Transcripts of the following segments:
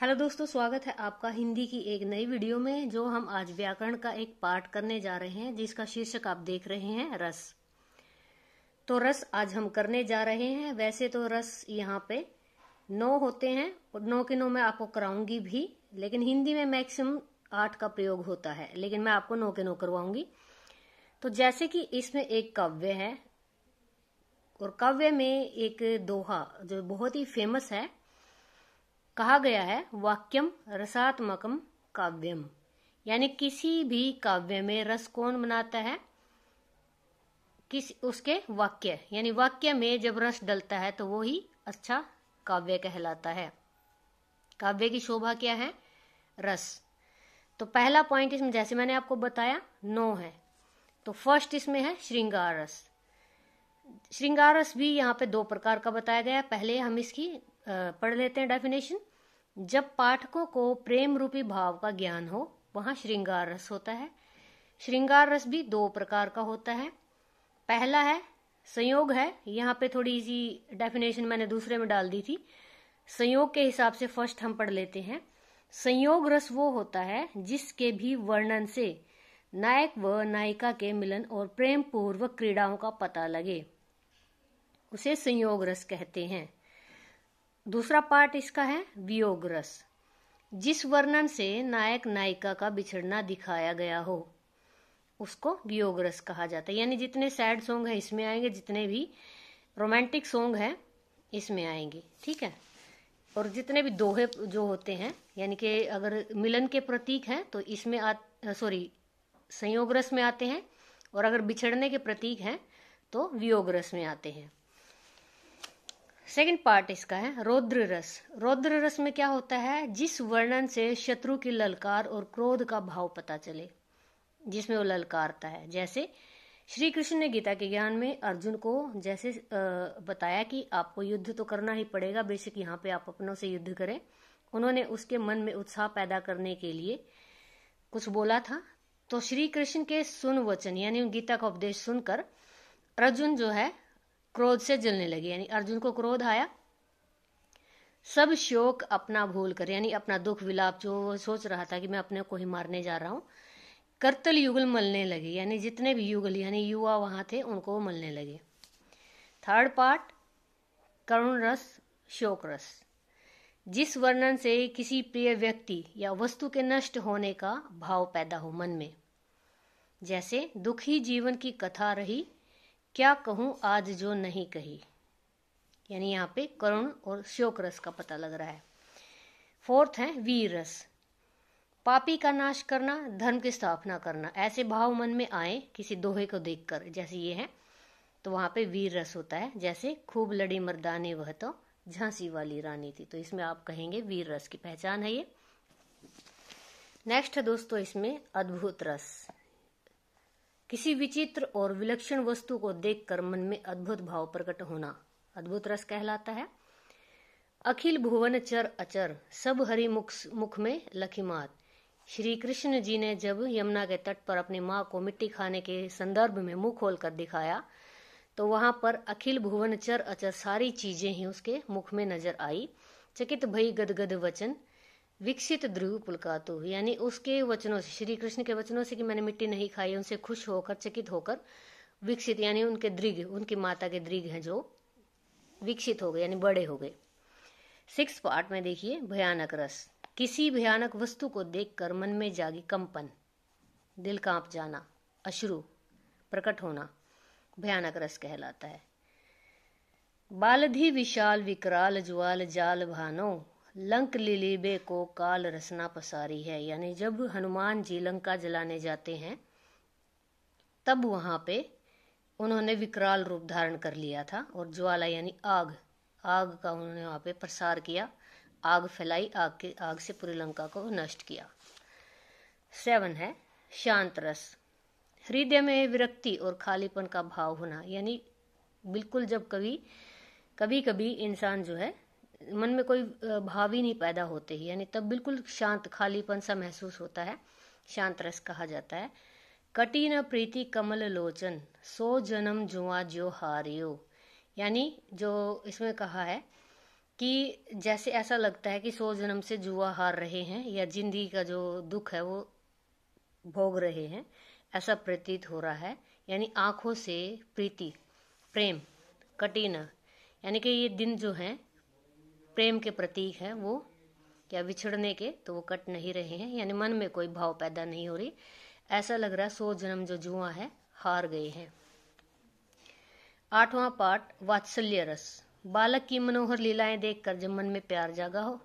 hello दोस्तों स्वागत है आपका हिंदी की एक नई वीडियो में जो हम आज व्याकरण का एक पाठ करने जा रहे हैं जिसका शीर्षक आप देख रहे हैं रस तो रस आज हम करने जा रहे हैं वैसे तो रस यहाँ पे नौ होते हैं और नौ के नौ मैं आपको कराऊंगी भी लेकिन हिंदी में मैक्सिमम आठ का प्रयोग होता है लेकिन मैं आपको नौ के नौ करवाऊंगी तो जैसे कि इसमें एक काव्य है और काव्य में एक दोहा जो बहुत ही फेमस है कहा गया है वाक्यम रसात्मकम काव्यम यानी किसी भी काव्य में रस कौन बनाता है किस उसके वाक्य यानी वाक्य में जब रस डलता है तो वो ही अच्छा काव्य कहलाता है काव्य की शोभा क्या है रस तो पहला पॉइंट इसमें जैसे मैंने आपको बताया नो है तो फर्स्ट इसमें है श्रृंगार रस श्रृंगार रस भी यहाँ पे दो प्रकार का बताया गया पहले हम इसकी पढ़ लेते हैं डेफिनेशन जब पाठकों को प्रेम रूपी भाव का ज्ञान हो वहां श्रृंगार रस होता है श्रृंगार रस भी दो प्रकार का होता है पहला है संयोग है यहाँ पे थोड़ी सी डेफिनेशन मैंने दूसरे में डाल दी थी संयोग के हिसाब से फर्स्ट हम पढ़ लेते हैं संयोग रस वो होता है जिसके भी वर्णन से नायक व नायिका के मिलन और प्रेम पूर्वक क्रीड़ाओं का पता लगे उसे संयोग रस कहते हैं दूसरा पार्ट इसका है वियोग रस जिस वर्णन से नायक नायिका का बिछड़ना दिखाया गया हो उसको वियोग रस कहा जाता है यानी जितने सैड सॉन्ग है इसमें आएंगे जितने भी रोमांटिक सॉन्ग है इसमें आएंगे ठीक है और जितने भी दोहे जो होते हैं यानी कि अगर मिलन के प्रतीक हैं तो इसमें सॉरी संयोग रस में आते हैं और अगर बिछड़ने के प्रतीक हैं तो वियोग रस में आते हैं सेकंड पार्ट इसका है रौद्र रस रौद्र रस में क्या होता है जिस वर्णन से शत्रु की ललकार और क्रोध का भाव पता चले जिसमें वो ललकारता है जैसे श्री कृष्ण ने गीता के ज्ञान में अर्जुन को जैसे बताया कि आपको युद्ध तो करना ही पड़ेगा बेशक यहाँ पे आप अपनों से युद्ध करें उन्होंने उसके मन में उत्साह पैदा करने के लिए कुछ बोला था तो श्री कृष्ण के सुन वचन यानी गीता का उपदेश सुनकर अर्जुन जो है क्रोध से जलने लगे यानी अर्जुन को क्रोध आया सब शोक अपना भूल कर यानी अपना दुख विलाप जो वो सोच रहा था कि मैं अपने को ही मारने जा रहा हूं करतल युगल मलने लगे यानी जितने भी युगल यानी युवा वहां थे उनको मलने लगे थर्ड पार्ट करुण रस शोक रस जिस वर्णन से किसी प्रिय व्यक्ति या वस्तु के नष्ट होने का भाव पैदा हो मन में जैसे दुखी जीवन की कथा रही क्या कहूँ आज जो नहीं कही यानी यहाँ पे करुण और शोक रस का पता लग रहा है फोर्थ है वीर रस पापी का नाश करना धर्म की स्थापना करना ऐसे भाव मन में आए किसी दोहे को देखकर जैसे ये है तो वहाँ पे वीर रस होता है जैसे खूब लड़ी मर्दाने वह तो झांसी वाली रानी थी तो इसमें आप कहेंगे वीर रस की पहचान है ये नेक्स्ट है दोस्तों इसमें अद्भुत रस किसी विचित्र और विलक्षण वस्तु को देखकर मन में अद्भुत भाव प्रकट होना अद्भुत रस कहलाता है अखिल भुवन चर अचर सब हरि मुख मुख में लखीमात श्री कृष्ण जी ने जब यमुना के तट पर अपनी माँ को मिट्टी खाने के संदर्भ में मुंह खोलकर दिखाया तो वहां पर अखिल भुवन चर अचर सारी चीजें ही उसके मुख में नजर आई चकित भई गदगद वचन विकसित ध्रुव पुलकातु यानी उसके वचनों से श्री कृष्ण के वचनों से कि मैंने मिट्टी नहीं खाई उनसे खुश होकर चकित होकर विकसित यानी उनके दृग उनकी माता के दृग हैं जो विकसित हो गए यानी बड़े हो गए सिक्स पार्ट में देखिए भयानक रस किसी भयानक वस्तु को देखकर मन में जागी कंपन दिल कांप जाना अश्रु प्रकट होना भयानक रस कहलाता है बालधि विशाल विकराल ज्वाल जाल भानो लंक लिलीबे को काल रसना पसारी है यानी जब हनुमान जी लंका जलाने जाते हैं तब वहां पे उन्होंने विकराल रूप धारण कर लिया था और ज्वाला यानी आग आग का उन्होंने वहां पे प्रसार किया आग फैलाई आग के आग से पूरी लंका को नष्ट किया सेवन है शांत रस हृदय में विरक्ति और खालीपन का भाव होना यानी बिल्कुल जब कभी कभी कभी इंसान जो है मन में कोई भाव ही नहीं पैदा होते ही यानी तब बिल्कुल शांत खालीपन सा महसूस होता है शांत रस कहा जाता है कटी न प्रीति कमल लोचन सो जन्म जुआ जो हारियो यानी जो इसमें कहा है कि जैसे ऐसा लगता है कि सो जन्म से जुआ हार रहे हैं या जिंदगी का जो दुख है वो भोग रहे हैं ऐसा प्रतीत हो रहा है यानी आंखों से प्रीति प्रेम न यानी कि ये दिन जो हैं प्रेम के प्रतीक हैं वो क्या बिछड़ने के तो वो कट नहीं रहे हैं यानी मन में कोई भाव पैदा नहीं हो रही ऐसा लग रहा सो जन्म जो जुआ है हार गए हैं आठवां पाठ वात्सल्य रस बालक की मनोहर लीलाएं देखकर जब मन में प्यार जागा हो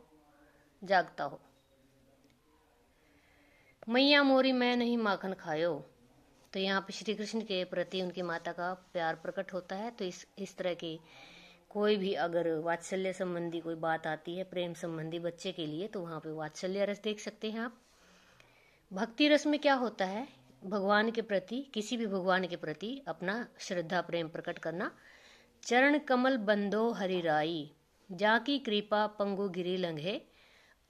जागता हो मैया मोरी मैं नहीं माखन खायो तो यहाँ पे श्री कृष्ण के प्रति उनकी माता का प्यार प्रकट होता है तो इस इस तरह की कोई भी अगर वात्सल्य संबंधी कोई बात आती है प्रेम संबंधी बच्चे के लिए तो वहाँ पे वात्सल्य रस देख सकते हैं आप भक्ति रस में क्या होता है भगवान के प्रति किसी भी भगवान के प्रति अपना श्रद्धा प्रेम प्रकट करना चरण कमल बंदो हरिराई जाकी कृपा पंगु गिरी लंघे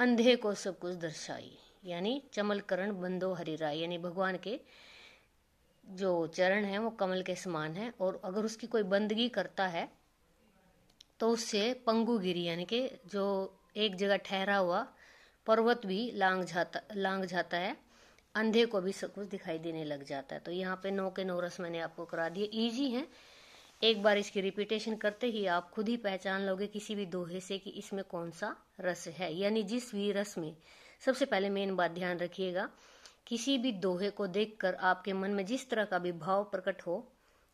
अंधे को सब कुछ दर्शाई यानी चमल करण बंदो हरिराई यानी भगवान के जो चरण है वो कमल के समान है और अगर उसकी कोई बंदगी करता है तो उससे पंगुगिरी यानी कि जो एक जगह ठहरा हुआ पर्वत भी लांग जाता लांग जाता है अंधे को भी सब कुछ दिखाई देने लग जाता है तो यहाँ पे नौ के नौ रस मैंने आपको करा दिए इजी हैं एक बार इसकी रिपीटेशन करते ही आप खुद ही पहचान लोगे किसी भी दोहे से कि इसमें कौन सा रस है यानी जिस भी रस में सबसे पहले मेन बात ध्यान रखिएगा किसी भी दोहे को देखकर आपके मन में जिस तरह का भी भाव प्रकट हो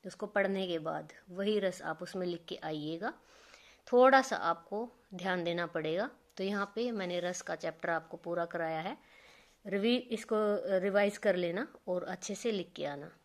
उसको पढ़ने के बाद वही रस आप उसमें लिख के आइएगा थोड़ा सा आपको ध्यान देना पड़ेगा तो यहाँ पे मैंने रस का चैप्टर आपको पूरा कराया है रिवी इसको रिवाइज कर लेना और अच्छे से लिख के आना